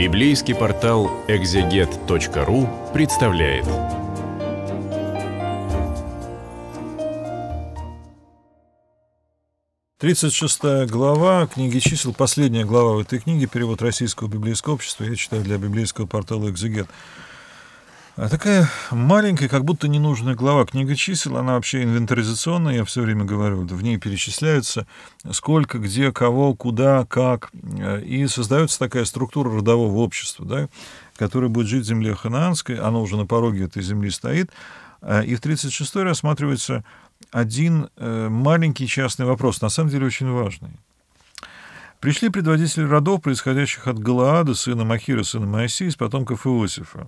Библейский портал экзегет.ру представляет. Тридцать шестая глава книги чисел, последняя глава в этой книге, перевод Российского библейского общества, я читаю для библейского портала «Экзегет». А, такая маленькая, как будто ненужная глава книга чисел, она вообще инвентаризационная, я все время говорю, в ней перечисляются сколько, где, кого, куда, как, э, и создается такая структура родового общества, да, которое будет жить в земле ханаанской, Она уже на пороге этой земли стоит, э, и в 36-й рассматривается один э, маленький частный вопрос, на самом деле очень важный – Пришли предводители родов, происходящих от Галаада, сына Махира, сына Моисея, из потомков Иосифа.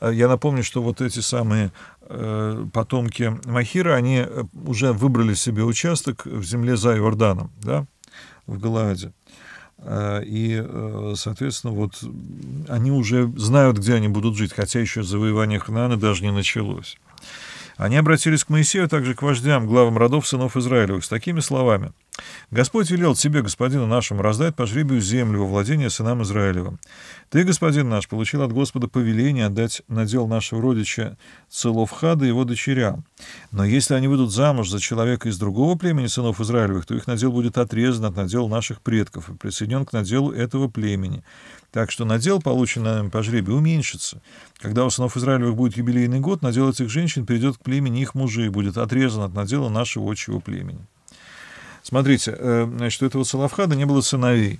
А, я напомню, что вот эти самые э, потомки Махира, они э, уже выбрали себе участок в земле за Иорданом, да, в Галааде. А, и, э, соответственно, вот они уже знают, где они будут жить, хотя еще завоевание Хнана даже не началось. Они обратились к Моисею, а также к вождям, главам родов сынов Израилевых, с такими словами – Господь велел тебе, господину нашему, раздать по жребию землю во владение сынам Израилевым. Ты, господин наш, получил от Господа повеление отдать надел нашего родича Целовхада и его дочерям. Но если они выйдут замуж за человека из другого племени сынов Израилевых, то их надел будет отрезан от надел наших предков и присоединен к наделу этого племени. Так что надел, полученный нами по жребию, уменьшится. Когда у сынов Израилевых будет юбилейный год, надел этих женщин перейдет к племени их мужей и будет отрезан от надела нашего отчего племени. Смотрите, э, значит, у этого Салавхада не было сыновей.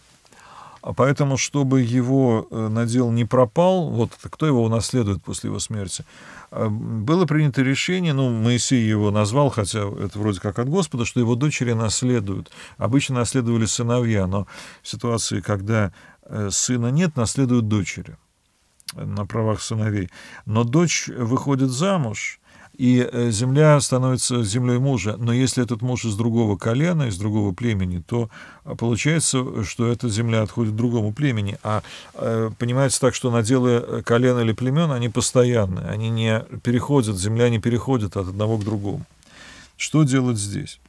А поэтому, чтобы его э, надел не пропал, вот кто его унаследует после его смерти, э, было принято решение, ну, Моисей его назвал, хотя это вроде как от Господа, что его дочери наследуют. Обычно наследовали сыновья, но в ситуации, когда сына нет, наследуют дочери на правах сыновей. Но дочь выходит замуж, и э, земля становится землей мужа. Но если этот муж из другого колена, из другого племени, то а, получается, что эта земля отходит другому племени. А э, понимается так, что наделы э, колена или племен, они постоянные, они не переходят, земля не переходит от одного к другому. Что делать здесь?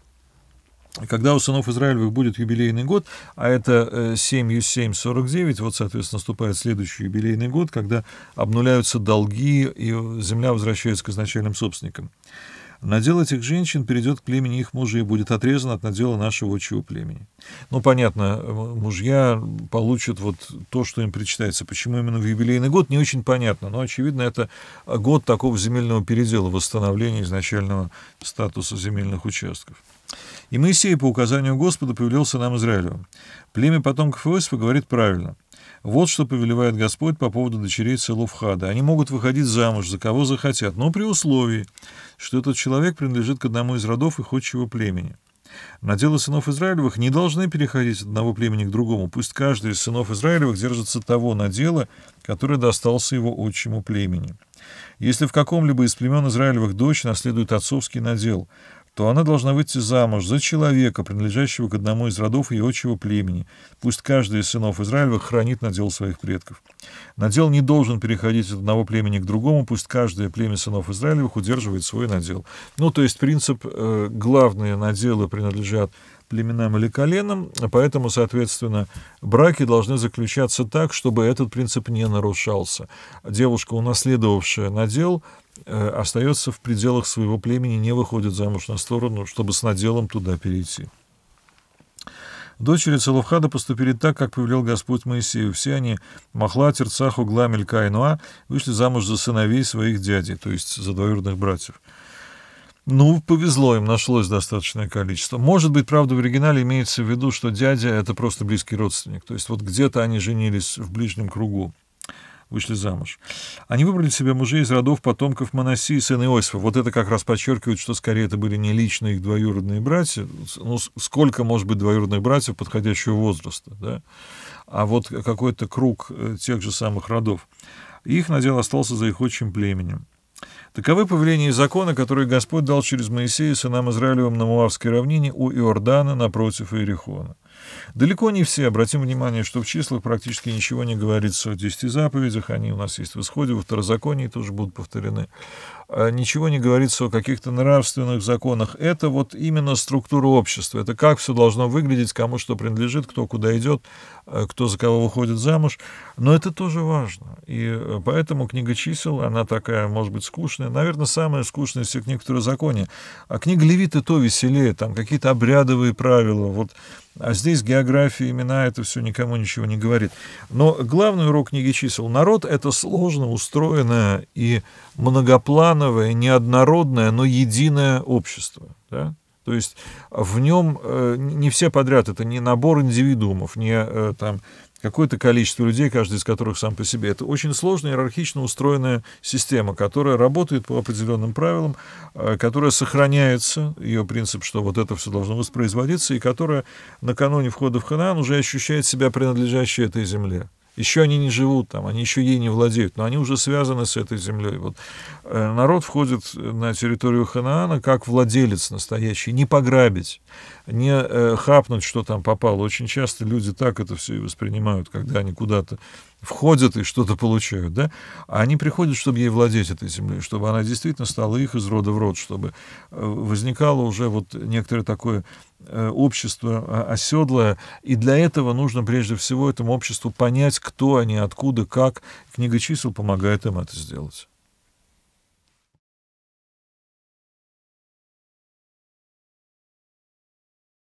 Когда у сынов Израилевых будет юбилейный год, а это 7-7-49, э, вот, соответственно, наступает следующий юбилейный год, когда обнуляются долги, и земля возвращается к изначальным собственникам. Надел этих женщин перейдет к племени их мужей и будет отрезан от надела нашего отчего племени. Ну, понятно, мужья получат вот то, что им причитается. Почему именно в юбилейный год, не очень понятно. Но, очевидно, это год такого земельного передела, восстановления изначального статуса земельных участков. И Моисей по указанию Господа повелелся нам Израилю. Племя потомков Иосифа говорит правильно. Вот что повелевает Господь по поводу дочерей Целуфхада. Они могут выходить замуж, за кого захотят, но при условии, что этот человек принадлежит к одному из родов их отчего племени. Наделы сынов Израилевых не должны переходить от одного племени к другому. Пусть каждый из сынов Израилевых держится того надела, который достался его отчему племени. Если в каком-либо из племен Израилевых дочь наследует отцовский надел, то она должна выйти замуж за человека, принадлежащего к одному из родов ее отчего племени. Пусть каждый из сынов Израиля хранит надел своих предков. Надел не должен переходить от одного племени к другому, пусть каждое племя сынов Израилевых удерживает свой надел. Ну, то есть принцип э, «главные наделы принадлежат племенам или коленам, поэтому, соответственно, браки должны заключаться так, чтобы этот принцип не нарушался. Девушка, унаследовавшая надел, э, остается в пределах своего племени, не выходит замуж на сторону, чтобы с наделом туда перейти. Дочери Целовхада поступили так, как повелел Господь Моисею. Все они, Махла, Терцах, Угла, Мелька и Нуа, вышли замуж за сыновей своих дядей, то есть за двоюродных братьев. Ну, повезло им, нашлось достаточное количество. Может быть, правда, в оригинале имеется в виду, что дядя — это просто близкий родственник. То есть вот где-то они женились в ближнем кругу вышли замуж. Они выбрали себе мужей из родов потомков Манасии, сына Иосифа. Вот это как раз подчеркивает, что скорее это были не лично их двоюродные братья. Ну, сколько может быть двоюродных братьев подходящего возраста, да? А вот какой-то круг э, тех же самых родов. Их надел остался за их отчим племенем. Таковы повеления и законы, которые Господь дал через Моисея сынам Израилевым на Муавской равнине у Иордана напротив Иерихона. Далеко не все. Обратим внимание, что в числах практически ничего не говорится о десяти заповедях. Они у нас есть в исходе, во второзаконии тоже будут повторены. А, ничего не говорится о каких-то нравственных законах. Это вот именно структура общества. Это как все должно выглядеть, кому что принадлежит, кто куда идет, а, кто за кого выходит замуж. Но это тоже важно. И э, поэтому книга чисел, она такая, может быть, скучная. Наверное, самая скучная из всех книг законе. А книга Левита то веселее. Там какие-то обрядовые правила. Вот а здесь география, имена, это все никому ничего не говорит. Но главный урок книги чисел — народ — это сложно устроенная и многопланная многоплановое, неоднородное, но единое общество. Да? То есть в нем э, не все подряд, это не набор индивидуумов, не э, там какое-то количество людей, каждый из которых сам по себе. Это очень сложная, иерархично устроенная система, которая работает по определенным правилам, э, которая сохраняется, ее принцип, что вот это все должно воспроизводиться, и которая накануне входа в Ханаан уже ощущает себя принадлежащей этой земле. Еще они не живут там, они еще ей не владеют, но они уже связаны с этой землей. Вот. Э, народ входит на территорию Ханаана как владелец настоящий, не пограбить, не э, хапнуть, что там попало. Очень часто люди так это все и воспринимают, когда они куда-то входят и что-то получают, да, а они приходят, чтобы ей владеть этой землей, чтобы она действительно стала их из рода в род, чтобы э, возникало уже вот некоторое такое э, общество а, оседлое, и для этого нужно прежде всего этому обществу понять, кто они, откуда, как. Книга чисел помогает им это сделать.